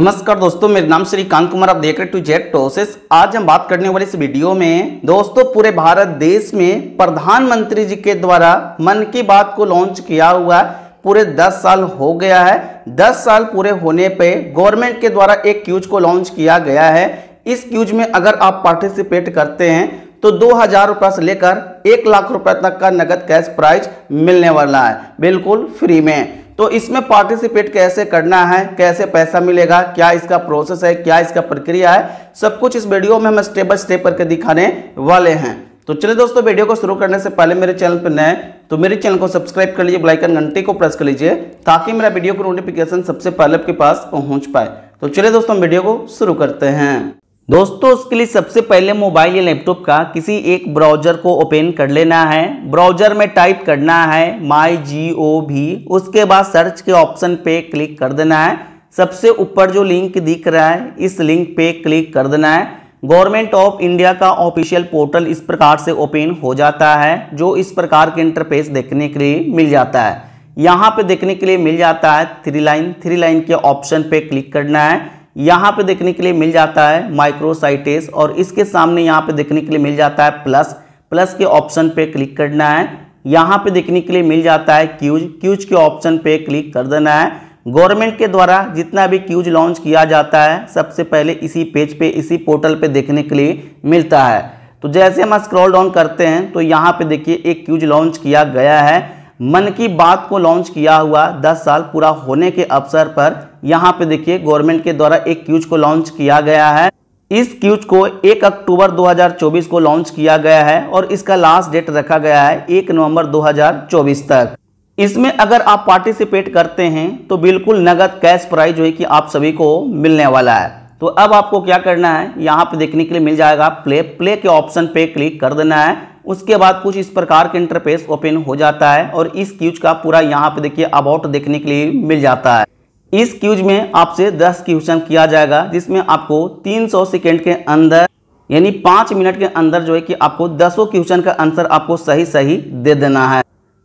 नमस्कार दोस्तों मेरा नाम श्री कांत कुमार आप देख रहे टू जेट टोसेस आज हम बात करने वाले इस वीडियो में दोस्तों पूरे भारत देश में प्रधानमंत्री जी के द्वारा मन की बात को लॉन्च किया हुआ है पूरे 10 साल हो गया है 10 साल पूरे होने पे गवर्नमेंट के द्वारा एक क्यूज को लॉन्च किया गया है इस क्यूज में अगर आप पार्टिसिपेट करते हैं तो दो हजार रुपये से लेकर एक लाख रुपए तक का नगद कैश प्राइज मिलने वाला है बिल्कुल फ्री में तो इसमें पार्टिसिपेट कैसे करना है कैसे पैसा मिलेगा क्या इसका प्रोसेस है क्या इसका प्रक्रिया है सब कुछ इस वीडियो में हम स्टेप बाय स्टेप करके दिखाने वाले हैं तो चलिए दोस्तों वीडियो को शुरू करने से पहले मेरे चैनल पर नए तो मेरे चैनल को सब्सक्राइब कर लीजिए ब्लाइकन घंटे को प्रेस कर लीजिए ताकि मेरा वीडियो को नोटिफिकेशन सबसे पहले आपके पास पहुंच पाए तो चलिए दोस्तों वीडियो को शुरू करते हैं दोस्तों उसके लिए सबसे पहले मोबाइल या लैपटॉप का किसी एक ब्राउजर को ओपन कर लेना है ब्राउजर में टाइप करना है माई जी ओ भी उसके बाद सर्च के ऑप्शन पे क्लिक कर देना है सबसे ऊपर जो लिंक दिख रहा है इस लिंक पे क्लिक कर देना है गवर्नमेंट ऑफ इंडिया का ऑफिशियल पोर्टल इस प्रकार से ओपन हो जाता है जो इस प्रकार के इंटरफेस देखने के लिए मिल जाता है यहाँ पे देखने के लिए मिल जाता है थ्री लाइन थ्री लाइन के ऑप्शन पे क्लिक करना है यहाँ पे देखने के लिए मिल जाता है माइक्रोसाइटिस और इसके सामने यहाँ पे देखने के लिए मिल जाता है प्लस प्लस के ऑप्शन पे क्लिक करना है यहाँ पे देखने के लिए मिल जाता है क्यूज क्यूज के ऑप्शन पे क्लिक कर देना है गवर्नमेंट के द्वारा जितना भी क्यूज लॉन्च किया जाता है सबसे पहले इसी पेज पे इसी पोर्टल पे देखने के लिए मिलता है तो जैसे हम स्क्रॉल डाउन करते हैं तो यहाँ पे देखिए एक क्यूज लॉन्च किया गया है मन की बात को लॉन्च किया हुआ 10 साल पूरा होने के अवसर पर यहाँ पे देखिए गवर्नमेंट के द्वारा एक क्यूज को लॉन्च किया गया है इस क्यूज को 1 अक्टूबर 2024 को लॉन्च किया गया है और इसका लास्ट डेट रखा गया है 1 नवंबर 2024 तक इसमें अगर आप पार्टिसिपेट करते हैं तो बिल्कुल नगद कैश प्राइज जो है कि आप सभी को मिलने वाला है तो अब आपको क्या करना है यहाँ पे देखने के लिए मिल जाएगा प्ले प्ले के ऑप्शन पे क्लिक कर देना है उसके बाद कुछ इस प्रकार के इंटरफेस ओपन हो जाता है और इस क्यूज का पूरा यहाँ पे देखिए अबाउट देखने के लिए मिल जाता है इस क्यूज में आपसे 10 क्वेश्चन किया जाएगा जिसमें आपको 300 सेकेंड के अंदर यानी 5 मिनट के अंदर जो है कि आपको दसों क्वेश्चन का आंसर आपको सही सही दे देना है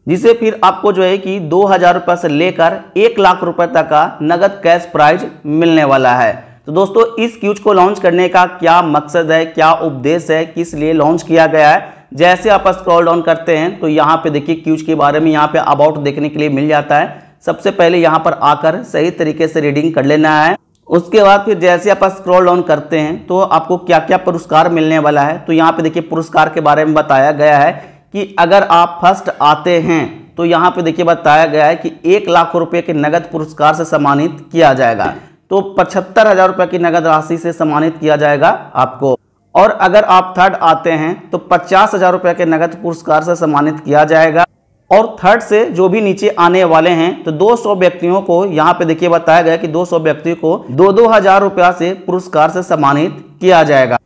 जिसे फिर आपको जो है कि दो हज़ार रुपए से लेकर एक लाख रुपए तक का नगद कैश प्राइज मिलने वाला है तो दोस्तों इस क्यूज को लॉन्च करने का क्या मकसद है क्या उपदेश है किस लिए लॉन्च किया गया है जैसे आप स्क्रॉल डाउन करते हैं तो यहाँ पे देखिए क्यूज के बारे में यहाँ पे अबाउट देखने के लिए मिल जाता है सबसे पहले यहाँ पर आकर सही तरीके से रीडिंग कर लेना है उसके बाद फिर जैसे आप स्क्रॉल डाउन करते हैं तो आपको क्या क्या पुरस्कार मिलने वाला है तो यहाँ पे देखिए पुरस्कार के बारे में बताया गया है कि अगर आप फर्स्ट आते हैं तो यहाँ पे देखिए बताया गया है कि एक लाख रुपए के नगद पुरस्कार से सम्मानित किया जाएगा तो पचहत्तर हजार रुपये की नगद राशि से सम्मानित किया जाएगा आपको और अगर आप थर्ड आते हैं तो पचास हजार रुपये के नगद पुरस्कार से सम्मानित किया जाएगा और थर्ड से जो भी नीचे आने वाले हैं तो 200 व्यक्तियों को यहाँ पे देखिए बताया गया कि 200 व्यक्तियों को दो दो हजार रुपया से पुरस्कार से सम्मानित किया जाएगा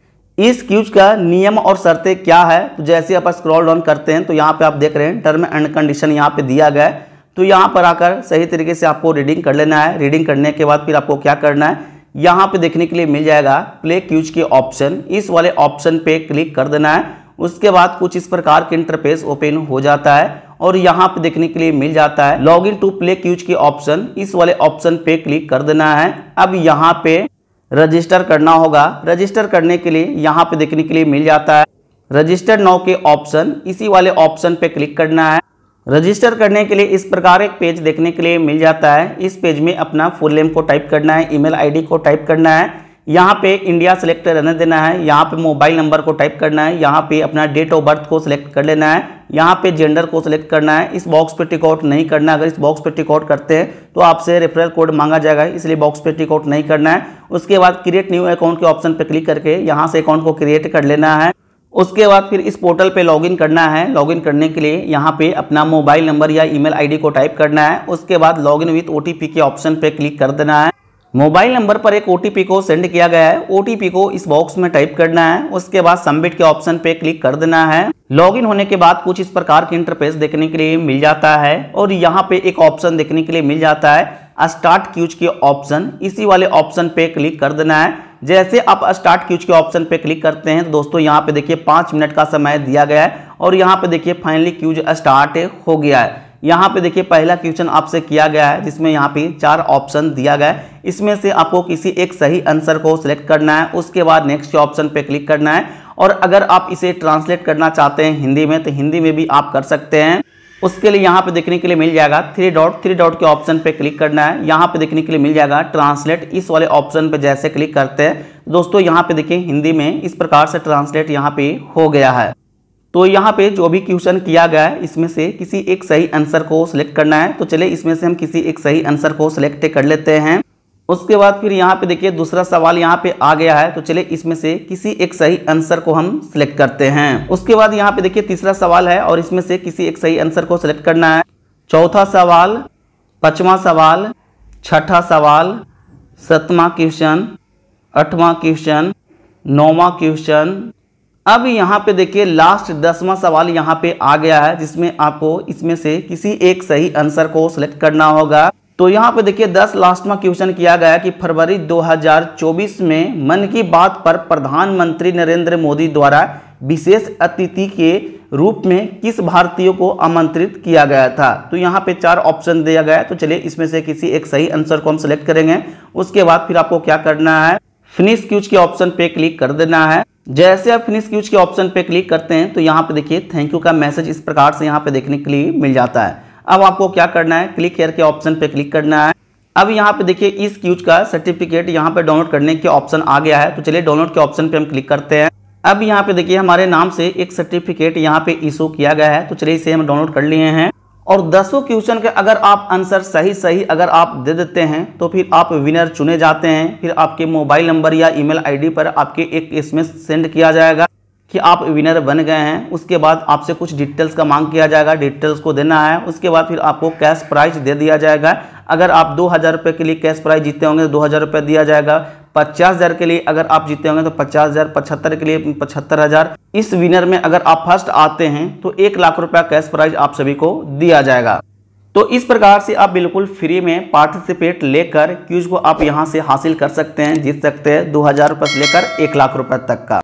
इस क्यूज का नियम और शर्तें क्या है तो जैसे आप स्क्रॉल डाउन करते हैं तो यहाँ पे आप देख रहे हैं टर्म एंड कंडीशन यहाँ पे दिया गया है तो यहाँ पर आकर सही तरीके से आपको रीडिंग कर लेना है रीडिंग करने के बाद फिर आपको क्या करना है यहाँ पे देखने के लिए मिल जाएगा प्ले क्यूज के ऑप्शन इस वाले ऑप्शन पे क्लिक कर देना है उसके बाद कुछ इस प्रकार के इंटरफेस ओपन हो जाता है और यहाँ पे देखने के लिए मिल जाता है log in to play quiz की ऑप्शन इस वाले ऑप्शन पे क्लिक कर देना है अब यहाँ पे रजिस्टर करना होगा रजिस्टर करने के लिए यहाँ पे देखने के लिए मिल जाता है रजिस्टर नाउ के ऑप्शन इसी वाले ऑप्शन पे क्लिक करना है रजिस्टर करने के लिए इस प्रकार एक पेज देखने के लिए मिल जाता है इस पेज में अपना फुल नेम को टाइप करना है ईमेल आईडी को टाइप करना है यहाँ पे इंडिया सेलेक्ट रहने देना है यहाँ पे मोबाइल नंबर को टाइप करना है यहाँ पे अपना डेट ऑफ बर्थ को सिलेक्ट कर लेना है यहाँ पे जेंडर को सिलेक्ट करना है इस बॉक्स पे टिकआउट नहीं करना है अगर इस बॉक्स पे टिकआउट करते हैं तो आपसे रेफरल कोड मांगा जाएगा इसलिए बॉक्स पे टिकआउट नहीं करना है उसके बाद क्रिएट न्यू अकाउंट के ऑप्शन पे क्लिक करके यहाँ से अकाउंट को क्रिएट कर लेना है उसके बाद फिर इस पोर्टल पे लॉगिन करना है लॉगिन करने के लिए यहाँ पे अपना मोबाइल नंबर या ईमेल आईडी को टाइप करना है उसके बाद लॉगिन विथ ओटीपी के ऑप्शन पे क्लिक कर देना है मोबाइल नंबर पर एक ओ को सेंड किया गया है ओ को इस बॉक्स में टाइप करना है उसके बाद सबमिट के ऑप्शन पे क्लिक कर देना है लॉगिन होने के बाद कुछ इस प्रकार के इंटरफेस देखने के लिए मिल जाता है और यहाँ पे एक ऑप्शन देखने के लिए मिल जाता है स्टार्ट क्यूज के ऑप्शन इसी वाले ऑप्शन पे क्लिक कर देना है जैसे आप स्टार्ट क्यूज के ऑप्शन पे क्लिक करते हैं तो दोस्तों यहाँ पे देखिए पाँच मिनट का समय दिया गया है और यहाँ पे देखिए फाइनली क्यूज स्टार्ट हो गया है यहाँ पे देखिए पहला क्वेश्चन आपसे किया गया है जिसमें यहाँ पे चार ऑप्शन दिया गया है इसमें से आपको किसी एक सही आंसर को सिलेक्ट करना है उसके बाद नेक्स्ट ऑप्शन पे क्लिक करना है और अगर आप इसे ट्रांसलेट करना चाहते हैं हिंदी में तो हिंदी में भी आप कर सकते हैं उसके लिए यहाँ पे देखने के लिए मिल जाएगा थ्री डॉट थ्री डॉट के ऑप्शन पे क्लिक करना है यहाँ पे देखने के लिए मिल जाएगा ट्रांसलेट इस वाले ऑप्शन पे जैसे क्लिक करते हैं दोस्तों यहाँ पे देखिए हिंदी में इस प्रकार से ट्रांसलेट यहाँ पे हो गया है तो यहाँ पे जो भी क्वेश्चन किया गया है इसमें से किसी एक सही आंसर को सिलेक्ट करना है तो चले इसमें से हम किसी एक सही आंसर को सिलेक्ट कर लेते हैं उसके बाद फिर यहाँ पे देखिए दूसरा सवाल यहाँ पे आ गया है तो चले इसमें से किसी एक सही आंसर को हम सिलेक्ट करते हैं उसके बाद यहाँ पे देखिए तीसरा सवाल है और इसमें से किसी एक सही आंसर को सिलेक्ट करना है चौथा सवाल पचवा सवाल छठा सवाल सतवा क्वेश्चन आठवां क्वेश्चन नौवा क्वेश्चन अब यहाँ पे देखिए लास्ट दसवां सवाल यहाँ पे आ गया है जिसमें आपको इसमें से किसी एक सही आंसर को सिलेक्ट करना होगा तो यहाँ पे देखिए दस लास्ट में क्वेश्चन किया गया कि फरवरी 2024 में मन की बात पर प्रधानमंत्री नरेंद्र मोदी द्वारा विशेष अतिथि के रूप में किस भारतीय को आमंत्रित किया गया था तो यहाँ पे चार ऑप्शन दिया गया तो चलिए इसमें से किसी एक सही आंसर को हम सिलेक्ट करेंगे उसके बाद फिर आपको क्या करना है फिनिश क्यूज के ऑप्शन पे क्लिक कर देना है जैसे आप फिनिश क्यूज के ऑप्शन पे क्लिक करते हैं तो यहाँ पे देखिए थैंक यू का मैसेज इस प्रकार से यहाँ पे देखने के लिए मिल जाता है अब आपको क्या करना है क्लिक हेयर के ऑप्शन पे क्लिक करना है अब यहाँ पे देखिए इस क्यूज का सर्टिफिकेट यहाँ पे डाउनलोड करने के ऑप्शन आ गया है तो चलिए डाउनलोड के ऑप्शन पे हम क्लिक करते हैं अब यहाँ पे देखिए हमारे नाम से एक सर्टिफिकेट यहाँ पे इशू किया गया है तो चलिए इसे हम डाउनलोड कर लिए हैं और दसों क्वेश्चन के अगर आप आंसर सही सही अगर आप दे देते हैं तो फिर आप विनर चुने जाते हैं फिर आपके मोबाइल नंबर या ईमेल आईडी पर आपके एक एसएमएस सेंड किया जाएगा कि आप विनर बन गए हैं उसके बाद आपसे कुछ डिटेल्स का मांग किया जाएगा डिटेल्स को देना है उसके बाद फिर आपको कैश प्राइज दे दिया जाएगा अगर आप दो हज़ार के लिए कैश प्राइज जीते होंगे तो दो हज़ार रुपये दिया जाएगा पचास हज़ार के लिए अगर आप जीते होंगे तो पचास हज़ार पचहत्तर के लिए पचहत्तर हज़ार इस विनर में अगर आप फर्स्ट आते हैं तो एक लाख रुपया कैश प्राइज आप सभी को दिया जाएगा तो इस प्रकार से आप बिल्कुल फ्री में पार्टिसिपेट लेकर क्यूज को आप यहाँ से हासिल कर सकते हैं जीत सकते हैं दो हज़ार रुपये से लेकर एक लाख रुपये तक का